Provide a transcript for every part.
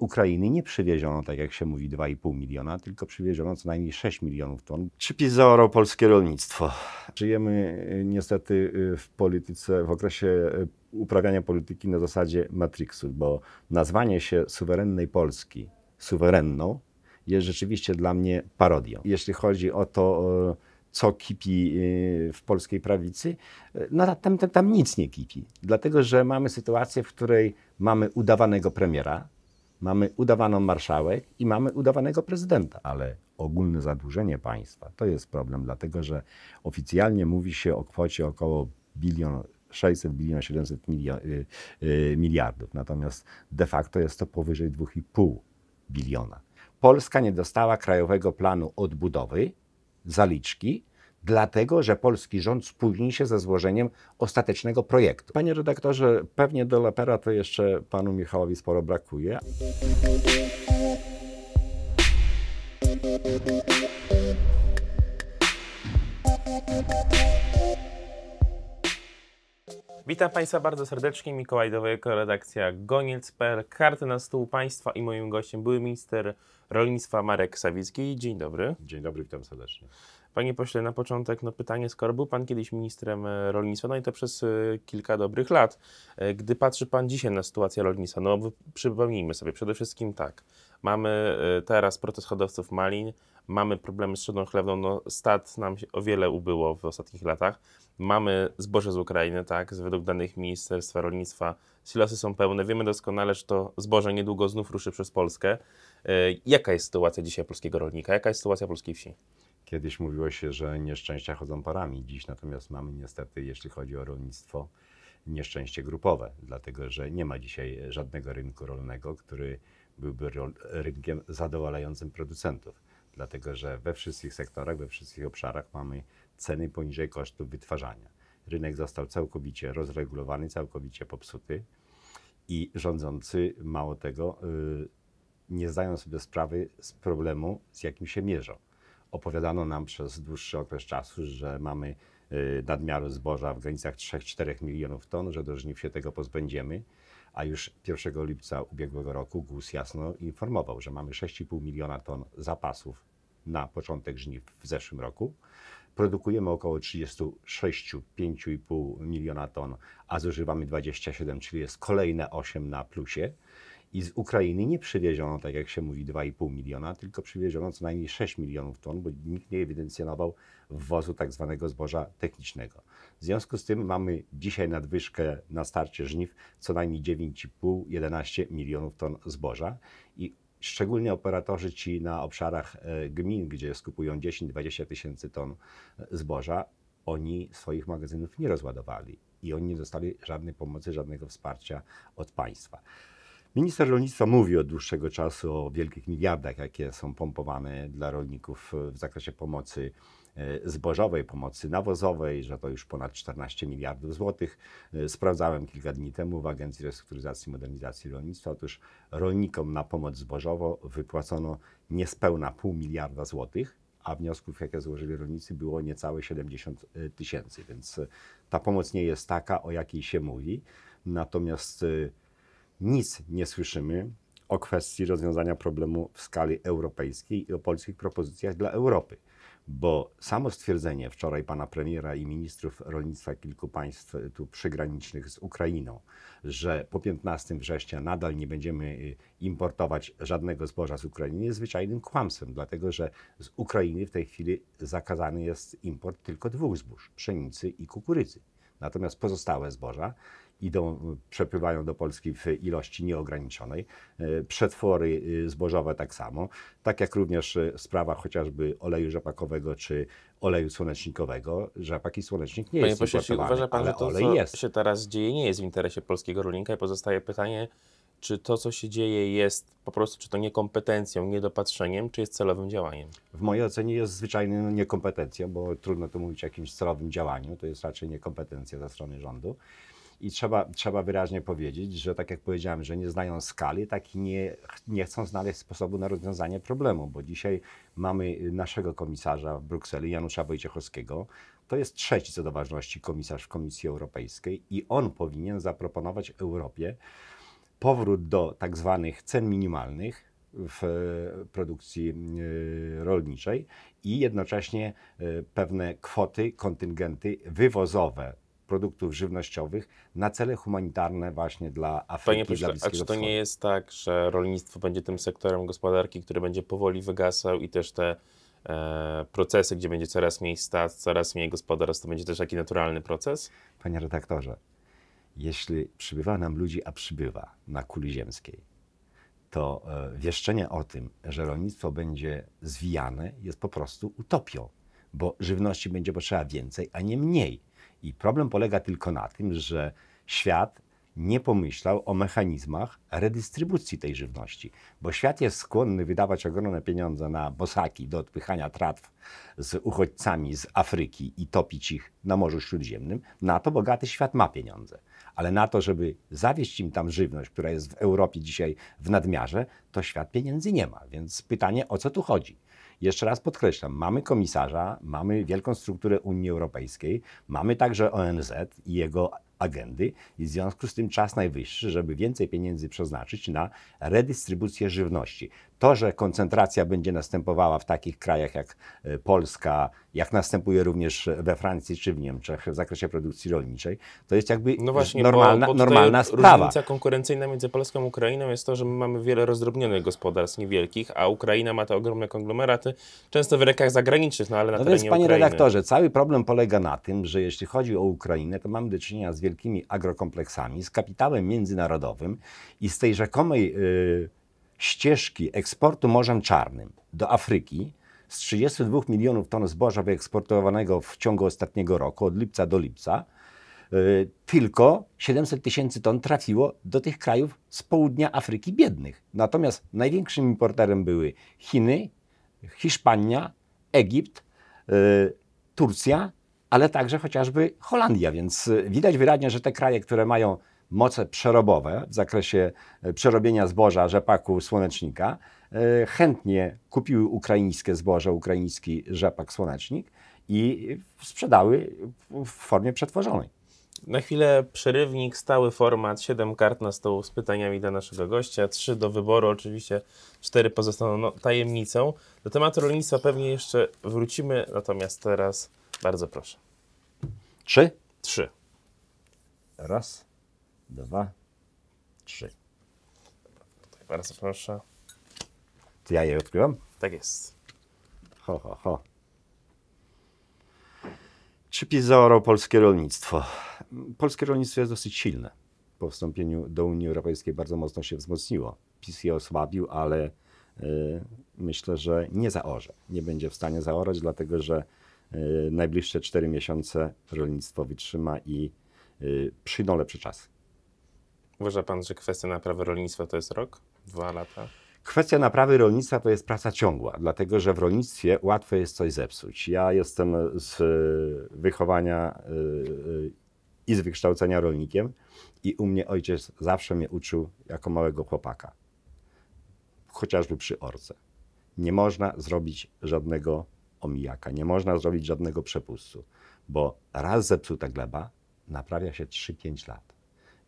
Ukrainy nie przywieziono, tak jak się mówi, 2,5 miliona, tylko przywieziono co najmniej 6 milionów ton. Czy PiS polskie rolnictwo? Żyjemy y, niestety y, w polityce, w okresie y, uprawiania polityki na zasadzie Matrixu, bo nazwanie się suwerennej Polski suwerenną jest rzeczywiście dla mnie parodią. Jeśli chodzi o to, co kipi w polskiej prawicy, no tam, tam, tam nic nie kipi, dlatego że mamy sytuację, w której mamy udawanego premiera, mamy udawaną marszałek i mamy udawanego prezydenta, ale ogólne zadłużenie państwa to jest problem, dlatego że oficjalnie mówi się o kwocie około bilion 600 bilion 700 y, y, miliardów, natomiast de facto jest to powyżej 2,5 biliona. Polska nie dostała krajowego planu odbudowy, zaliczki, dlatego że polski rząd spóźni się ze złożeniem ostatecznego projektu. Panie redaktorze, pewnie do Lepera to jeszcze panu Michałowi sporo brakuje. Witam Państwa bardzo serdecznie, Mikołaj Dowojeko, redakcja Goniec.pl, karty na stół Państwa i moim gościem były minister rolnictwa Marek Sawicki. Dzień dobry. Dzień dobry, witam serdecznie. Panie pośle, na początek no pytanie, skoro był Pan kiedyś ministrem e, rolnictwa, no i to przez e, kilka dobrych lat, e, gdy patrzy Pan dzisiaj na sytuację rolnictwa, no przypomnijmy sobie, przede wszystkim tak, mamy teraz protest hodowców malin, mamy problemy z trzodą chlewną, no stad nam o wiele ubyło w ostatnich latach, mamy zboże z Ukrainy, tak, według danych Ministerstwa Rolnictwa silosy są pełne, wiemy doskonale, że to zboże niedługo znów ruszy przez Polskę. Jaka jest sytuacja dzisiaj polskiego rolnika, jaka jest sytuacja polskiej wsi? Kiedyś mówiło się, że nieszczęścia chodzą parami. Dziś natomiast mamy niestety, jeśli chodzi o rolnictwo, nieszczęście grupowe, dlatego że nie ma dzisiaj żadnego rynku rolnego, który byłby rynkiem zadowalającym producentów. Dlatego że we wszystkich sektorach, we wszystkich obszarach mamy ceny poniżej kosztów wytwarzania. Rynek został całkowicie rozregulowany, całkowicie popsuty i rządzący, mało tego, y, nie zdają sobie sprawy z problemu, z jakim się mierzą opowiadano nam przez dłuższy okres czasu, że mamy y, nadmiar zboża w granicach 3-4 milionów ton, że do żniw się tego pozbędziemy, a już 1 lipca ubiegłego roku GUS jasno informował, że mamy 6,5 miliona ton zapasów na początek żniw w zeszłym roku. Produkujemy około 36-5,5 miliona ton, a zużywamy 27, czyli jest kolejne 8 na plusie. I z Ukrainy nie przywieziono, tak jak się mówi, 2,5 miliona, tylko przywieziono co najmniej 6 milionów ton, bo nikt nie ewidencjonował wwozu tak zwanego zboża technicznego. W związku z tym mamy dzisiaj nadwyżkę na starcie żniw co najmniej 9,5-11 milionów ton zboża i szczególnie operatorzy ci na obszarach e, gmin, gdzie skupują 10-20 tysięcy ton e, zboża, oni swoich magazynów nie rozładowali i oni nie dostali żadnej pomocy, żadnego wsparcia od państwa. Minister rolnictwa mówi od dłuższego czasu o wielkich miliardach, jakie są pompowane dla rolników w zakresie pomocy e, zbożowej, pomocy nawozowej, że to już ponad 14 miliardów złotych. E, sprawdzałem kilka dni temu w Agencji Restrukturyzacji i Modernizacji Rolnictwa. Otóż rolnikom na pomoc zbożową wypłacono niespełna pół miliarda złotych, a wniosków, jakie złożyli rolnicy, było niecałe 70 e, tysięcy. Więc ta pomoc nie jest taka, o jakiej się mówi. Natomiast nic nie słyszymy o kwestii rozwiązania problemu w skali europejskiej i o polskich propozycjach dla Europy. Bo samo stwierdzenie wczoraj pana premiera i ministrów rolnictwa kilku państw e, tu przygranicznych z Ukrainą, że po 15 września nadal nie będziemy e, importować żadnego zboża z Ukrainy, jest zwyczajnym kłamstwem, dlatego że z Ukrainy w tej chwili zakazany jest import tylko dwóch zbóż pszenicy i kukurydzy. Natomiast pozostałe zboża idą, przepływają do Polski w ilości nieograniczonej. E, przetwory e, zbożowe tak samo, tak jak również e, sprawa chociażby oleju rzepakowego czy oleju słonecznikowego. Rzepak i słonecznik nie Panie jest pośle, uważa pan, że to, co jest. się teraz dzieje, nie jest w interesie polskiego rolnika i pozostaje pytanie, czy to, co się dzieje, jest po prostu, czy to niekompetencją, niedopatrzeniem, czy jest celowym działaniem? W mojej ocenie jest zwyczajnie niekompetencją, bo trudno tu mówić o jakimś celowym działaniu, to jest raczej niekompetencja ze strony rządu. I trzeba, trzeba wyraźnie powiedzieć, że tak jak powiedziałem, że nie znają skali, tak i nie, nie chcą znaleźć sposobu na rozwiązanie problemu, bo dzisiaj mamy naszego komisarza w Brukseli, Janusza Wojciechowskiego. To jest trzeci co do ważności komisarz w Komisji Europejskiej i on powinien zaproponować Europie powrót do tak zwanych cen minimalnych, w produkcji e, rolniczej i jednocześnie e, pewne kwoty, kontyngenty wywozowe produktów żywnościowych na cele humanitarne właśnie dla Afryki, Panie dla Bliskiego A czy to nie jest tak, że rolnictwo będzie tym sektorem gospodarki, który będzie powoli wygasał i też te e, procesy, gdzie będzie coraz mniej stad, coraz mniej gospodarstw, to będzie też taki naturalny proces? Panie redaktorze, jeśli przybywa nam ludzi, a przybywa na kuli ziemskiej, to e, wieszczenie o tym, że rolnictwo będzie zwijane, jest po prostu utopią, bo żywności będzie potrzeba więcej, a nie mniej. I problem polega tylko na tym, że świat nie pomyślał o mechanizmach redystrybucji tej żywności, bo świat jest skłonny wydawać ogromne pieniądze na bosaki do odpychania tratw z uchodźcami z Afryki i topić ich na Morzu Śródziemnym. Na to bogaty świat ma pieniądze, ale na to, żeby zawieźć im tam żywność, która jest w Europie dzisiaj w nadmiarze, to świat pieniędzy nie ma. Więc pytanie, o co tu chodzi? Jeszcze raz podkreślam, mamy komisarza, mamy wielką strukturę Unii Europejskiej, mamy także ONZ i jego agendy i w związku z tym czas najwyższy, żeby więcej pieniędzy przeznaczyć na redystrybucję żywności. To, że koncentracja będzie następowała w takich krajach jak e, Polska, jak następuje również we Francji czy w Niemczech w zakresie produkcji rolniczej, to jest jakby no właśnie, normalna, bo, bo normalna sprawa. Różnica konkurencyjna między Polską a Ukrainą jest to, że my mamy wiele rozdrobnionych gospodarstw niewielkich, a Ukraina ma te ogromne konglomeraty, często w rękach zagranicznych, no ale na no terenie więc, panie Ukrainy. redaktorze, cały problem polega na tym, że jeśli chodzi o Ukrainę, to mamy do czynienia z wielkimi agrokompleksami, z kapitałem międzynarodowym i z tej rzekomej... Yy, ścieżki eksportu Morzem Czarnym do Afryki z 32 milionów ton zboża wyeksportowanego w ciągu ostatniego roku, od lipca do lipca, y, tylko 700 tysięcy ton trafiło do tych krajów z południa Afryki biednych. Natomiast największym importerem były Chiny, Hiszpania, Egipt, y, Turcja, ale także chociażby Holandia. Więc y, widać wyraźnie, że te kraje, które mają moce przerobowe w zakresie e, przerobienia zboża, rzepaku, słonecznika, e, chętnie kupiły ukraińskie zboże, ukraiński rzepak, słonecznik i sprzedały w formie przetworzonej. Na chwilę przerywnik, stały format, 7 kart na stół z pytaniami dla naszego gościa, 3 do wyboru oczywiście, 4 pozostaną no, tajemnicą. Do tematu rolnictwa pewnie jeszcze wrócimy, natomiast teraz bardzo proszę. Trzy? Trzy. Raz, dwa, trzy. Tak, bardzo proszę. To ja je odkryłam? Tak jest. Ho, ho, ho. Czy PiS zaorał polskie rolnictwo? Polskie rolnictwo jest dosyć silne. Po wstąpieniu do Unii Europejskiej bardzo mocno się wzmocniło. PiS je osłabił, ale y, myślę, że nie zaorze. Nie będzie w stanie zaorać, dlatego że y, najbliższe cztery miesiące rolnictwo wytrzyma i y, przyjdą lepsze czasy. Uważa pan, że kwestia naprawy rolnictwa to jest rok, dwa lata? Kwestia naprawy rolnictwa to jest praca ciągła, dlatego że w rolnictwie łatwo jest coś zepsuć. Ja jestem z y, wychowania y, y, i z wykształcenia rolnikiem i u mnie ojciec zawsze mnie uczył jako małego chłopaka, chociażby przy orce. Nie można zrobić żadnego omijaka, nie można zrobić żadnego przepustu, bo raz zepsuta gleba naprawia się 3-5 lat.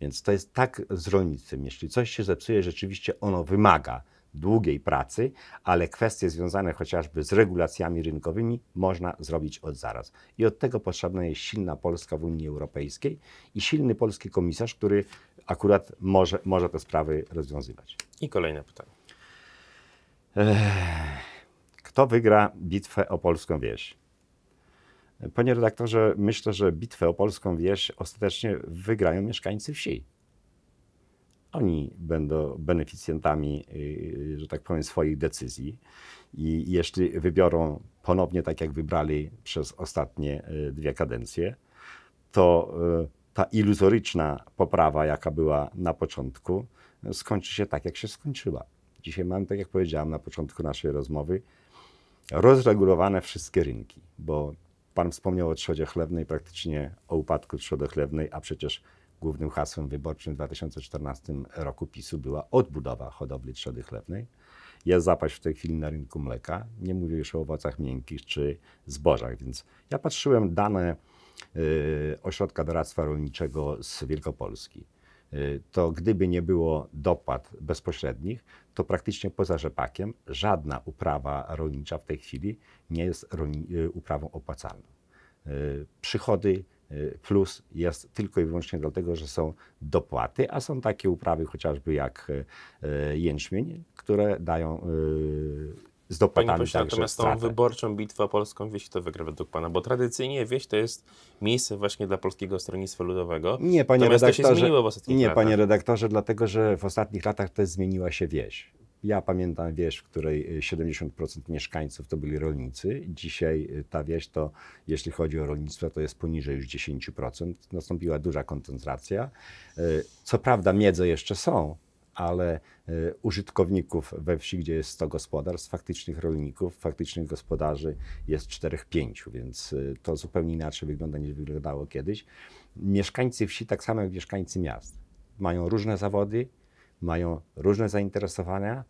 Więc to jest tak z rolnictwem. Jeśli coś się zepsuje, rzeczywiście ono wymaga długiej pracy, ale kwestie związane chociażby z regulacjami rynkowymi można zrobić od zaraz. I od tego potrzebna jest silna Polska w Unii Europejskiej i silny polski komisarz, który akurat może, może te sprawy rozwiązywać. I kolejne pytanie. Kto wygra bitwę o polską wieś? Panie redaktorze, myślę, że bitwę o polską wieś ostatecznie wygrają mieszkańcy wsi. Oni będą beneficjentami, y, że tak powiem, swoich decyzji. I jeśli wybiorą ponownie tak, jak wybrali przez ostatnie y, dwie kadencje, to y, ta iluzoryczna poprawa, jaka była na początku, skończy się tak, jak się skończyła. Dzisiaj mamy, tak jak powiedziałem na początku naszej rozmowy, rozregulowane wszystkie rynki, bo Pan wspomniał o trzodzie chlewnej, praktycznie o upadku trzody chlewnej, a przecież głównym hasłem wyborczym w 2014 roku PiSu była odbudowa hodowli trzody chlewnej. Jest zapaść w tej chwili na rynku mleka, nie mówię już o owocach miękkich czy zbożach, więc ja patrzyłem dane y, Ośrodka Doradztwa Rolniczego z Wielkopolski to gdyby nie było dopłat bezpośrednich, to praktycznie poza rzepakiem żadna uprawa rolnicza w tej chwili nie jest y, uprawą opłacalną. Y, przychody y, plus jest tylko i wyłącznie dlatego, że są dopłaty, a są takie uprawy chociażby jak jęczmień, które dają z dopłatami. Panie pośle, natomiast tą wyborczą bitwę polską wieś to wygra według Pana, bo tradycyjnie wieś to jest miejsce właśnie dla Polskiego Stronnictwa Ludowego. Nie, Panie redaktorze, to się w ostatnich Nie, Panie redaktorze, dlatego, że w ostatnich latach też zmieniła się wieś. Ja pamiętam wieś, w której 70% e, mieszkańców to byli rolnicy. Dzisiaj e, ta wieś to, jeśli chodzi o rolnictwo, to jest poniżej już 10%. Nastąpiła duża koncentracja. E, co prawda miedze jeszcze są, ale y, użytkowników we wsi, gdzie jest 100 gospodarstw, faktycznych rolników, faktycznych gospodarzy jest 4-5, więc y, to zupełnie inaczej wygląda niż wyglądało kiedyś. Mieszkańcy wsi, tak samo jak mieszkańcy miast, mają różne zawody, mają różne zainteresowania,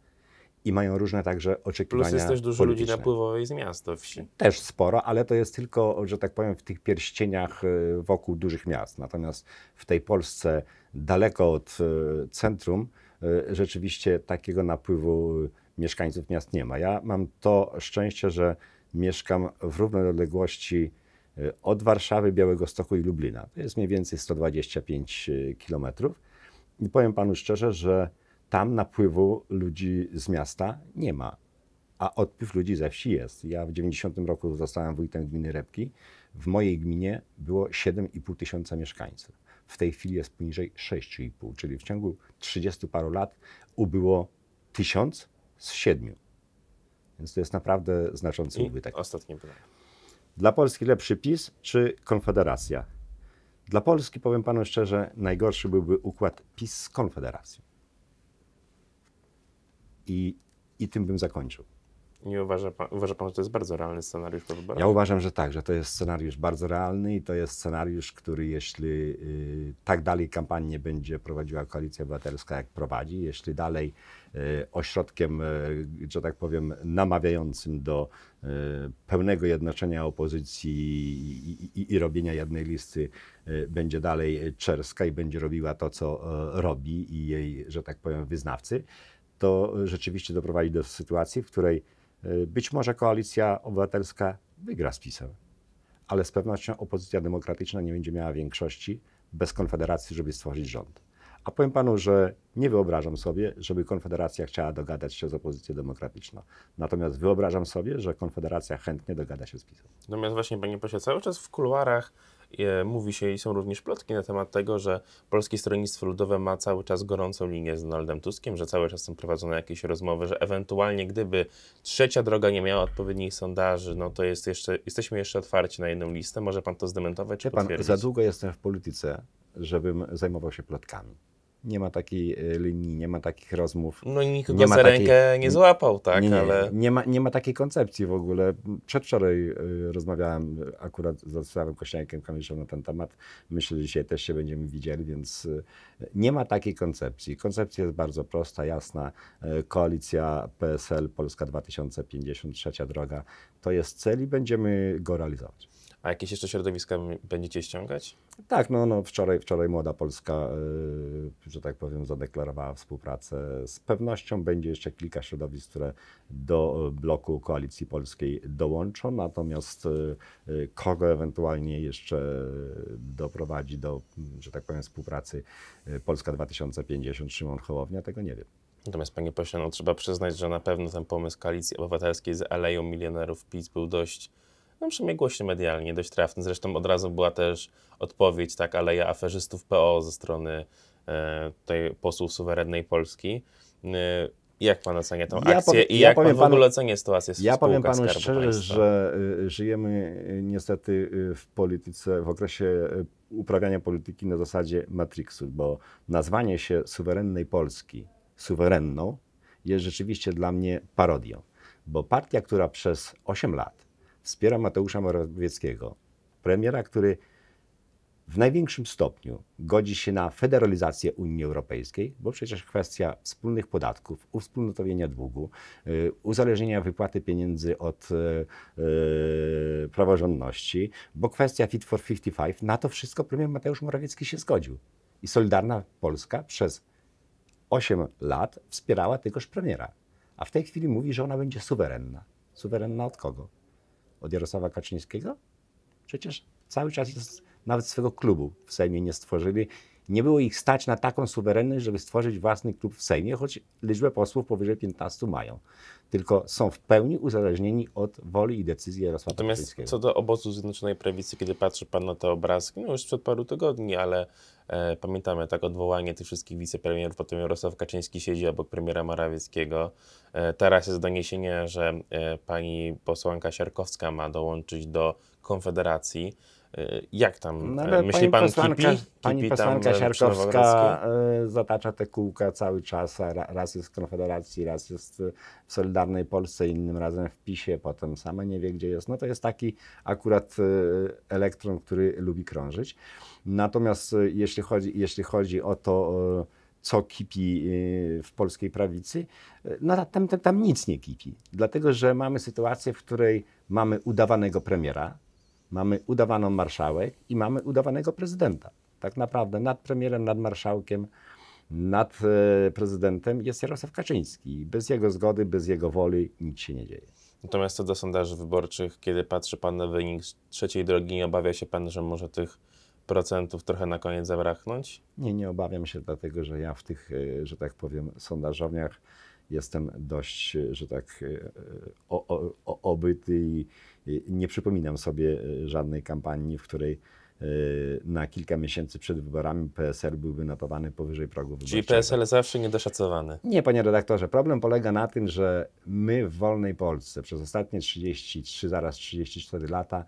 i mają różne także oczekiwania. Plus jest też dużo ludzi napływowych z miasta, wsi. Też sporo, ale to jest tylko, że tak powiem, w tych pierścieniach y, wokół dużych miast. Natomiast w tej Polsce, daleko od centrum, E, rzeczywiście takiego napływu e, mieszkańców miast nie ma. Ja mam to szczęście, że mieszkam w równej odległości e, od Warszawy, Białego Stoku i Lublina. To jest mniej więcej 125 km. I powiem panu szczerze, że tam napływu ludzi z miasta nie ma, a odpływ ludzi ze wsi jest. Ja w 90 roku zostałem wójtem gminy Repki. W mojej gminie było 7,5 tysiąca mieszkańców w tej chwili jest poniżej 6,5, czyli w ciągu 30 paru lat ubyło 1000 z 7. Więc to jest naprawdę znaczący I ubytek. Ostatnie pytanie. Dla Polski lepszy PiS czy Konfederacja? Dla Polski, powiem panu szczerze, najgorszy byłby układ PiS z Konfederacją. I, i tym bym zakończył. Nie uważa pan, uważa pan, że to jest bardzo realny scenariusz po wyborach? Ja uważam, że tak, że to jest scenariusz bardzo realny i to jest scenariusz, który jeśli y, tak dalej kampanię będzie prowadziła Koalicja Obywatelska, jak prowadzi, jeśli dalej y, ośrodkiem, y, że tak powiem, namawiającym do y, pełnego jednoczenia opozycji i, i, i robienia jednej listy y, będzie dalej Czerska i będzie robiła to, co y, robi i jej, że tak powiem, wyznawcy, to rzeczywiście doprowadzi do sytuacji, w której Y, być może koalicja obywatelska wygra z PiSem, ale z pewnością opozycja demokratyczna nie będzie miała większości bez Konfederacji, żeby stworzyć rząd. A powiem panu, że nie wyobrażam sobie, żeby Konfederacja chciała dogadać się z opozycją demokratyczną. Natomiast wyobrażam sobie, że Konfederacja chętnie dogada się z PiSem. Natomiast właśnie, panie pośle, cały czas w kuluarach E, mówi się i są również plotki na temat tego, że Polskie Stronnictwo Ludowe ma cały czas gorącą linię z Donaldem Tuskiem, że cały czas są prowadzone jakieś rozmowy, że ewentualnie gdyby trzecia droga nie miała odpowiednich sondaży, no to jest jeszcze, jesteśmy jeszcze otwarci na jedną listę. Może pan to zdementować? Czy pan, za długo jestem w polityce, żebym zajmował się plotkami. Nie ma takiej y, linii, nie ma takich rozmów. No nikt nie za takiej, rękę nie złapał, tak, nie, ale... Nie ma, nie ma takiej koncepcji w ogóle. Przedwczoraj y, rozmawiałem y, akurat z Wacławem Kośniakiem Kamyszem na ten temat. Myślę, że dzisiaj też się będziemy widzieli, więc nie ma takiej koncepcji. Koncepcja jest bardzo prosta, jasna. koalicja PSL Polska 2050, trzecia droga, to jest cel i będziemy go realizować. A jakieś jeszcze środowiska będziecie ściągać? Tak, no, no wczoraj, wczoraj Młoda Polska, yy, że tak powiem, zadeklarowała współpracę. Z pewnością będzie jeszcze kilka środowisk, które do e, bloku Koalicji Polskiej dołączą, natomiast yy, kogo ewentualnie jeszcze doprowadzi do, że tak powiem, współpracy Polska 2050, Szymon Hołownia, tego nie wiem. Natomiast panie pośle, no, trzeba przyznać, że na pewno ten pomysł Koalicji Obywatelskiej z Aleją Milionerów PiS był dość no w głośny medialnie, dość trafny. Zresztą od razu była też odpowiedź, tak, aleja aferzystów PO ze strony e, tej posłów suwerennej Polski. E, jak pan ocenia tę ja akcję i ja jak pan w ogóle ocenia sytuację Ja powiem panu szczerze, państwa? że e, żyjemy e, niestety e, w polityce, w okresie uprawiania polityki na zasadzie Matrixu, bo nazwanie się suwerennej Polski suwerenną jest rzeczywiście dla mnie parodią, bo partia, która przez 8 lat wspiera Mateusza Morawieckiego, premiera, który w największym stopniu godzi się na federalizację Unii Europejskiej, bo przecież kwestia wspólnych podatków, uwspólnotowienia długu, y, uzależnienia wypłaty pieniędzy od yy, praworządności, bo kwestia Fit for 55, na to wszystko premier Mateusz Morawiecki się zgodził. I Solidarna Polska przez 8 lat wspierała tegoż premiera. A w tej chwili mówi, że ona będzie suwerenna. Suwerenna od kogo? od Jarosława Kaczyńskiego? Przecież cały czas jest, nawet swego klubu w Sejmie nie stworzyli nie było ich stać na taką suwerenność, żeby stworzyć własny klub w Sejmie, choć liczbę posłów powyżej 15 mają. Tylko są w pełni uzależnieni od woli i decyzji Jarosława Natomiast co do obozu Zjednoczonej Prawicy, kiedy patrzy pan na te obrazki, no już przed paru tygodni, ale e, pamiętamy tak odwołanie tych wszystkich wicepremierów, potem Jarosław Kaczyński siedzi obok premiera Morawieckiego. E, teraz jest doniesienie, że e, pani posłanka Sierkowska ma dołączyć do Konfederacji. E, jak tam no, e, myśli pani pan posłanka, kipi? Pani Siarkowska e, zatacza te kółka cały czas. Raz jest w Konfederacji, raz jest w Solidarnej Polsce, innym razem w PiSie, potem sama nie wie gdzie jest. No to jest taki akurat elektron, który lubi krążyć. Natomiast jeśli chodzi, jeśli chodzi o to, co kipi w polskiej prawicy, no tam, tam, tam nic nie kipi. Dlatego, że mamy sytuację, w której mamy udawanego premiera, Mamy udawaną marszałek i mamy udawanego prezydenta. Tak naprawdę nad premierem, nad marszałkiem, nad e, prezydentem jest Jarosław Kaczyński. Bez jego zgody, bez jego woli nic się nie dzieje. Natomiast co do sondaży wyborczych, kiedy patrzy Pan na wynik trzeciej drogi, nie obawia się Pan, że może tych procentów trochę na koniec zabraknąć? Nie, nie obawiam się, dlatego że ja w tych, e, że tak powiem, sondażowniach jestem dość, e, że tak, o, o, o obyty i Y, nie przypominam sobie y, żadnej kampanii, w której E, na kilka miesięcy przed wyborami PSL byłby notowany powyżej progu wyborczego. Czyli PSL zawsze niedoszacowany. Nie, panie redaktorze. Problem polega na tym, że my w wolnej Polsce przez ostatnie 33, zaraz 34 lata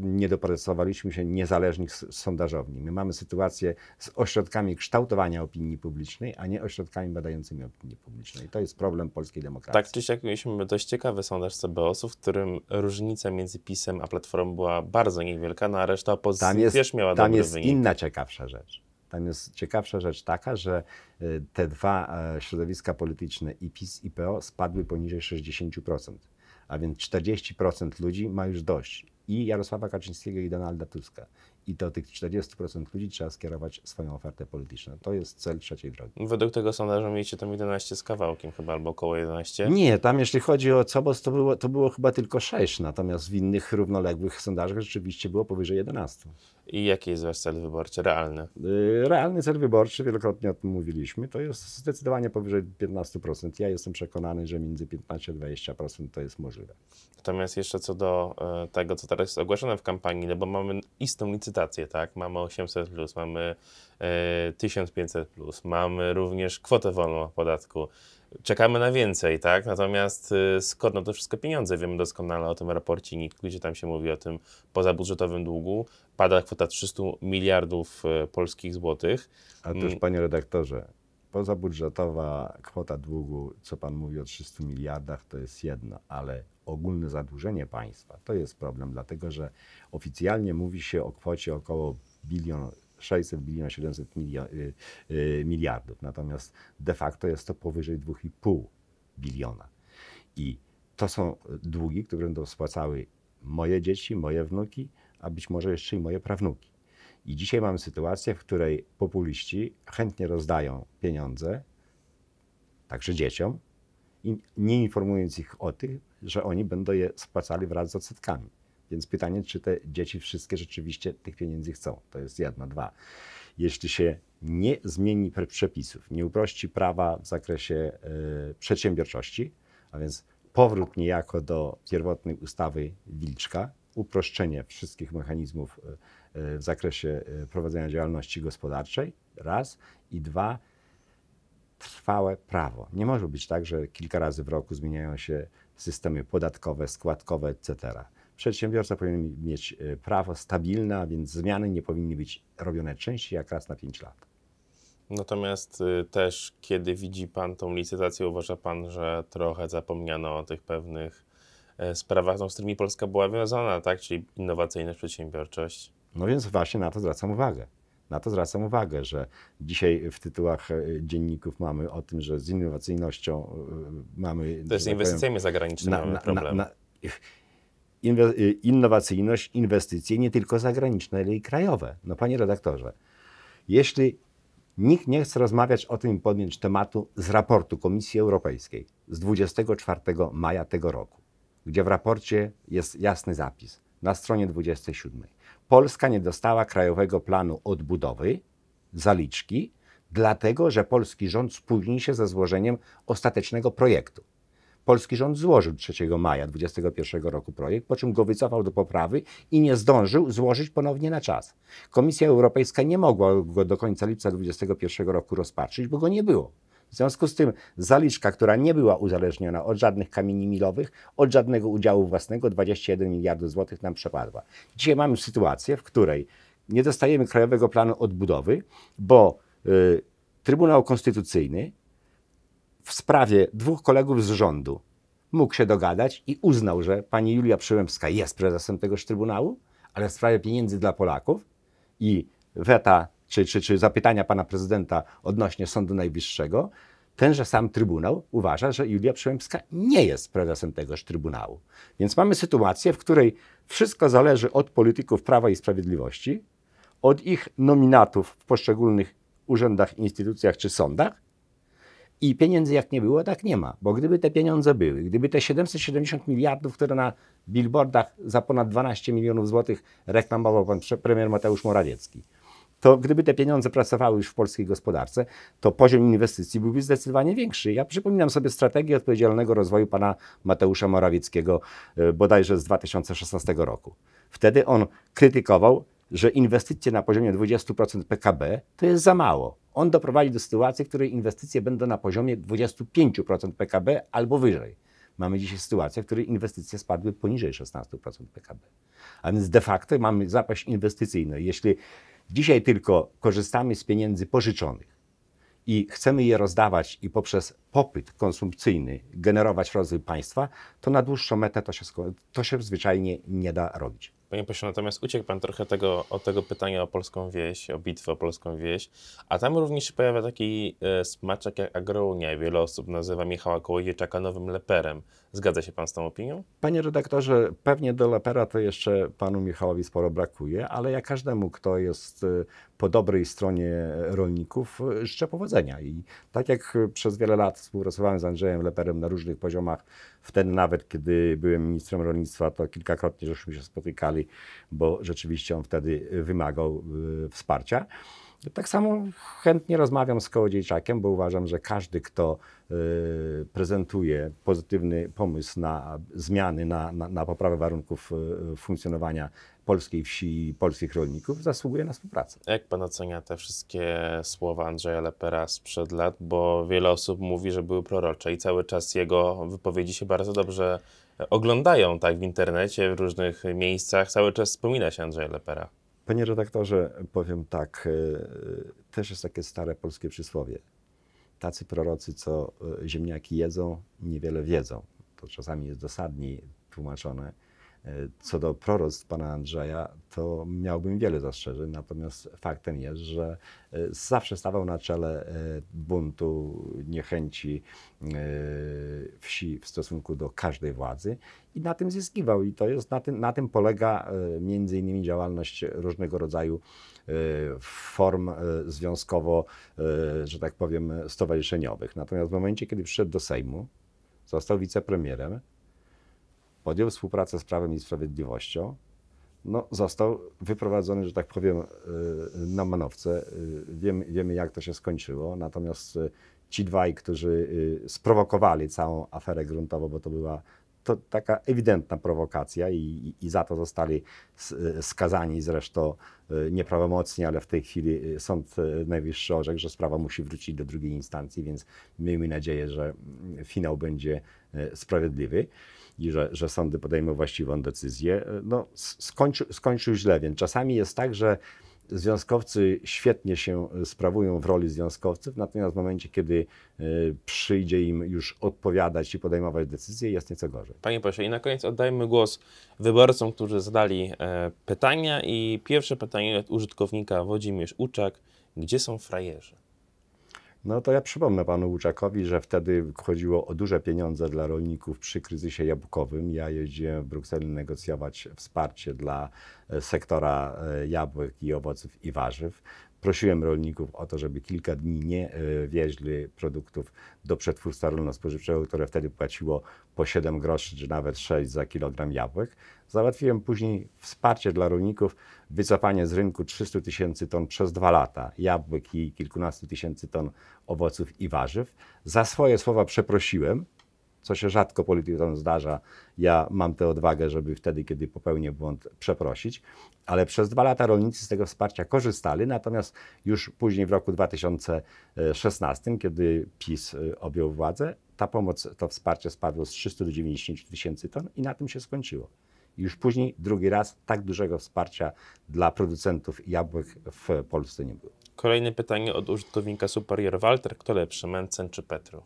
nie dopracowaliśmy się niezależnych sondażowni. My mamy sytuację z ośrodkami kształtowania opinii publicznej, a nie ośrodkami badającymi opinii publicznej. To jest problem polskiej demokracji. Tak czy siak mieliśmy dość ciekawy sondaż CBOS-u, w którym różnica między PiSem a Platformą była bardzo niewielka, no a reszta pozycja tam jest, też miała Tam jest wynik. inna ciekawsza rzecz. Tam jest ciekawsza rzecz taka, że y, te dwa e, środowiska polityczne i PiS i PO spadły poniżej 60%, a więc 40% ludzi ma już dość i Jarosława Kaczyńskiego i Donalda Tuska i do tych 40% ludzi trzeba skierować swoją ofertę polityczną. To jest cel trzeciej drogi. Według tego sondażu mieliście tam 11 z kawałkiem chyba, albo około 11? Nie, tam jeśli chodzi o Cobos, to było, to było chyba tylko 6, natomiast w innych równoległych sondażach rzeczywiście było powyżej 11. I jaki jest wasz cel wyborczy realny? Y, realny cel wyborczy, wielokrotnie o tym mówiliśmy, to jest zdecydowanie powyżej 15%. Ja jestem przekonany, że między 15 a 20% to jest możliwe. Natomiast jeszcze co do e, tego, co teraz jest ogłoszone w kampanii, no bo mamy istą licytację, tak? Mamy 800, plus, mamy 1500, e, plus, mamy również kwotę wolną od podatku czekamy na więcej, tak? Natomiast y, skąd na to wszystko pieniądze? Wiemy doskonale o tym raporcie NIK, gdzie tam się mówi o tym pozabudżetowym długu. Pada kwota 300 miliardów y, polskich złotych. Ale też, mm. panie redaktorze, pozabudżetowa kwota długu, co pan mówi o 300 miliardach, to jest jedno, ale ogólne zadłużenie państwa to jest problem, dlatego że oficjalnie mówi się o kwocie około bilion 600 bilion, 700 miliardów. Natomiast de facto jest to powyżej 2,5 biliona. I to są długi, które będą spłacały moje dzieci, moje wnuki, a być może jeszcze i moje prawnuki. I dzisiaj mamy sytuację, w której populiści chętnie rozdają pieniądze, także dzieciom, nie informując ich o tym, że oni będą je spłacali wraz z odsetkami. Więc pytanie, czy te dzieci wszystkie rzeczywiście tych pieniędzy chcą. To jest jedno dwa. Jeśli się nie zmieni przepisów, nie uprości prawa w zakresie y, przedsiębiorczości, a więc powrót niejako do pierwotnej ustawy Wilczka, uproszczenie wszystkich mechanizmów e, e, w zakresie prowadzenia działalności gospodarczej, raz, i dwa, trwałe prawo. Nie może być tak, że kilka razy w roku zmieniają się systemy podatkowe, składkowe, etc. Przedsiębiorca powinien mieć e, prawo stabilne, a więc zmiany nie powinny być robione częściej jak raz na 5 lat. Natomiast y, też, kiedy widzi Pan tą licytację, uważa Pan, że trochę zapomniano o tych pewnych e, sprawach, no, z którymi Polska była wiązana, tak? czyli innowacyjność, przedsiębiorczość. No więc właśnie na to zwracam uwagę. Na to zwracam uwagę, że dzisiaj w tytułach e, dzienników mamy o tym, że z innowacyjnością mamy. To jest tak inwestycjami zagranicznymi mamy problem. Na, na, Y, innowacyjność, inwestycje nie tylko zagraniczne, ale i krajowe. No panie redaktorze, jeśli nikt nie chce rozmawiać o tym i podjąć tematu z raportu Komisji Europejskiej z 24 maja tego roku, gdzie w raporcie jest jasny zapis na stronie 27. Polska nie dostała Krajowego Planu Odbudowy, zaliczki, dlatego że polski rząd spóźni się ze złożeniem ostatecznego projektu. Polski rząd złożył 3 maja 2021 roku projekt, po czym go wycofał do poprawy i nie zdążył złożyć ponownie na czas. Komisja Europejska nie mogła go do końca lipca 2021 roku rozpatrzyć, bo go nie było. W związku z tym zaliczka, która nie była uzależniona od żadnych kamieni milowych, od żadnego udziału własnego, 21 miliardów złotych nam przepadła. Dzisiaj mamy sytuację, w której nie dostajemy Krajowego Planu Odbudowy, bo y, Trybunał Konstytucyjny w sprawie dwóch kolegów z rządu mógł się dogadać i uznał, że pani Julia Przyłębska jest prezesem tegoż Trybunału, ale w sprawie pieniędzy dla Polaków i weta czy, czy, czy zapytania pana prezydenta odnośnie Sądu Najwyższego, tenże sam Trybunał uważa, że Julia Przyłębska nie jest prezesem tegoż Trybunału. Więc mamy sytuację, w której wszystko zależy od polityków Prawa i Sprawiedliwości, od ich nominatów w poszczególnych urzędach, instytucjach czy sądach, i pieniędzy jak nie było, tak nie ma. Bo gdyby te pieniądze były, gdyby te 770 miliardów, które na billboardach za ponad 12 milionów złotych reklamował pan premier Mateusz Morawiecki, to gdyby te pieniądze pracowały już w polskiej gospodarce, to poziom inwestycji byłby zdecydowanie większy. Ja przypominam sobie strategię odpowiedzialnego rozwoju pana Mateusza Morawieckiego e, bodajże z 2016 roku. Wtedy on krytykował, że inwestycje na poziomie 20% PKB to jest za mało on doprowadzi do sytuacji, w której inwestycje będą na poziomie 25% PKB albo wyżej. Mamy dzisiaj sytuację, w której inwestycje spadły poniżej 16% PKB. A więc de facto mamy zapaść inwestycyjną. Jeśli dzisiaj tylko korzystamy z pieniędzy pożyczonych i chcemy je rozdawać i poprzez popyt konsumpcyjny generować rozwój państwa, to na dłuższą metę to się, to się zwyczajnie nie da robić. Panie pośle, natomiast uciekł Pan trochę tego, od tego pytania o polską wieś, o bitwę o polską wieś, a tam również się pojawia taki e, smaczek jak i Wiele osób nazywa Michała Kołodziejczaka nowym leperem. Zgadza się Pan z tą opinią? Panie redaktorze, pewnie do lepera to jeszcze Panu Michałowi sporo brakuje, ale ja każdemu, kto jest e, po dobrej stronie rolników, e, życzę powodzenia. I tak jak przez wiele lat współpracowałem z Andrzejem Leperem na różnych poziomach Wtedy nawet, kiedy byłem ministrem rolnictwa, to kilkakrotnie żeśmy się spotykali, bo rzeczywiście on wtedy wymagał e, wsparcia. Tak samo chętnie rozmawiam z Kołodziejczakiem, bo uważam, że każdy, kto y, prezentuje pozytywny pomysł na zmiany, na, na, na poprawę warunków y, funkcjonowania polskiej wsi i polskich rolników, zasługuje na współpracę. Jak pan ocenia te wszystkie słowa Andrzeja Lepera sprzed lat? Bo wiele osób mówi, że były prorocze i cały czas jego wypowiedzi się bardzo dobrze oglądają tak w internecie, w różnych miejscach. Cały czas wspomina się Andrzeja Lepera. Panie redaktorze, powiem tak, e, e, też jest takie stare polskie przysłowie. Tacy prorocy, co e, ziemniaki jedzą, niewiele wiedzą. To czasami jest dosadniej tłumaczone. E, co do proroctw pana Andrzeja, to miałbym wiele zastrzeżeń, natomiast faktem jest, że e, zawsze stawał na czele e, buntu, niechęci wsi w stosunku do każdej władzy i na tym zyskiwał. I to jest, na tym, na tym polega między innymi działalność różnego rodzaju form związkowo, że tak powiem, stowarzyszeniowych. Natomiast w momencie, kiedy przyszedł do Sejmu, został wicepremierem, podjął współpracę z Prawem i Sprawiedliwością, no, został wyprowadzony, że tak powiem, y, na manowce. Y, wiemy, wiemy, jak to się skończyło. Natomiast y, ci dwaj, którzy sprowokowali całą aferę gruntowo, bo to była to taka ewidentna prowokacja i, i, i za to zostali skazani zresztą nieprawomocnie, ale w tej chwili Sąd Najwyższy orzekł, że sprawa musi wrócić do drugiej instancji, więc miejmy nadzieję, że mm, finał będzie sprawiedliwy i że, że sądy podejmą właściwą decyzję, e, no, skończył, skończył źle. Więc czasami jest tak, że związkowcy świetnie się e, sprawują w roli związkowców, natomiast w momencie, kiedy e, przyjdzie im już odpowiadać i podejmować decyzje, jest nieco gorzej. Panie pośle, i na koniec oddajmy głos wyborcom, którzy zadali pytania i pierwsze pytanie od użytkownika Wodzimierz Uczak, gdzie są frajerzy? No to ja przypomnę panu Łuczakowi, że wtedy chodziło o duże pieniądze dla rolników przy kryzysie jabłkowym. Ja jeździłem w Brukseli negocjować wsparcie dla e, sektora e, jabłek i owoców i warzyw. Prosiłem rolników o to, żeby kilka dni nie e, wieźli produktów do przetwórstwa rolno-spożywczego, które wtedy płaciło po 7 groszy czy nawet 6 za kilogram jabłek. Załatwiłem później wsparcie dla rolników, wycofanie z rynku 300 tysięcy ton przez dwa lata jabłek i kilkunastu tysięcy ton owoców i warzyw. Za swoje słowa przeprosiłem, co się rzadko politykom zdarza. Ja mam tę odwagę, żeby wtedy, kiedy popełnię błąd, przeprosić. Ale przez dwa lata rolnicy z tego wsparcia korzystali, natomiast już później w roku 2016, kiedy PiS y, objął władzę, ta pomoc, to wsparcie spadło z 300 do 90 tysięcy ton i na tym się skończyło już później, drugi raz, tak dużego wsparcia dla producentów jabłek w Polsce nie było. Kolejne pytanie od użytkownika Superior Walter. Kto lepszy, Mencen czy Petru?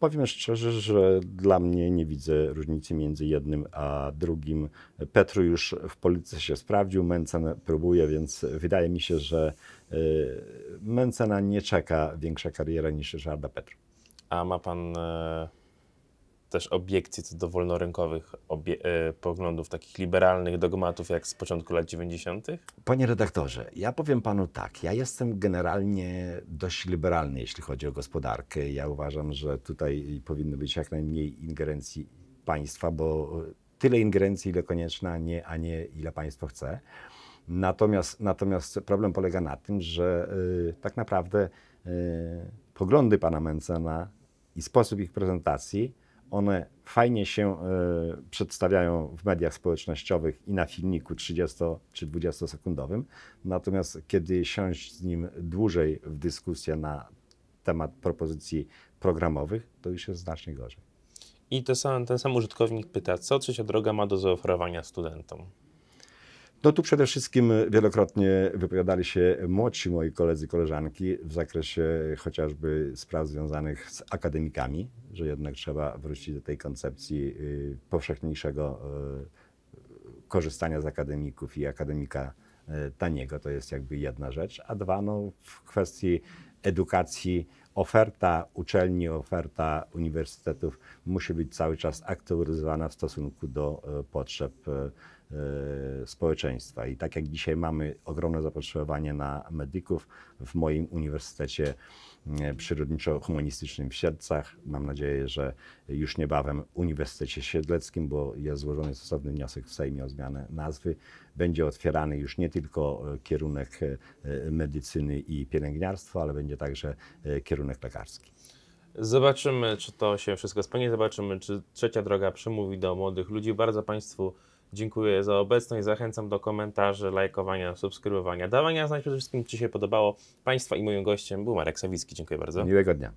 Powiem szczerze, że dla mnie nie widzę różnicy między jednym a drugim. Petru już w Polsce się sprawdził, Mencen próbuje, więc wydaje mi się, że e, Mencena nie czeka większa kariera niż Ryszarda Petru. A ma pan e, też obiekcje co do wolnorynkowych obie- e, poglądów, takich liberalnych dogmatów jak z początku lat 90.? Panie redaktorze, ja powiem panu tak. Ja jestem generalnie dość liberalny, jeśli chodzi o gospodarkę. Ja uważam, że tutaj powinno być jak najmniej ingerencji państwa, bo tyle ingerencji, ile konieczna, nie, a nie ile państwo chce. Natomiast, natomiast problem polega na tym, że y, tak naprawdę y, poglądy pana Mencena i sposób ich prezentacji one fajnie się y, przedstawiają w mediach społecznościowych i na filmiku 30 czy 20 sekundowym. Natomiast kiedy siąść z nim dłużej w dyskusję na temat propozycji programowych, to już jest znacznie gorzej. I sam, ten sam użytkownik pyta, co trzecia droga ma do zaoferowania studentom? No tu przede wszystkim e, wielokrotnie wypowiadali się młodsi moi koledzy, koleżanki w zakresie chociażby spraw związanych z akademikami, że jednak trzeba wrócić do tej koncepcji y, powszechniejszego e, korzystania z akademików i akademika e, taniego. To jest jakby jedna rzecz. A dwa, no, w kwestii edukacji oferta uczelni, oferta uniwersytetów musi być cały czas aktualizowana w stosunku do potrzeb E, społeczeństwa. I tak jak dzisiaj mamy ogromne zapotrzebowanie na medyków w moim uniwersytecie e, przyrodniczo-humanistycznym w Siedlcach. Mam nadzieję, że już niebawem Uniwersytecie Siedleckim, bo jest złożony stosowny wniosek w Sejmie o zmianę nazwy, będzie otwierany już nie tylko e, kierunek medycyny i pielęgniarstwa, ale będzie także kierunek lekarski. Zobaczymy, czy to się wszystko spełni. Zobaczymy, czy trzecia droga przemówi do młodych ludzi. Bardzo Państwu Dziękuję za obecność. Zachęcam do komentarzy, lajkowania, subskrybowania, dawania znać przede wszystkim, czy się podobało. Państwa i moim gościem był Marek Sawicki. Dziękuję bardzo. Miłego dnia.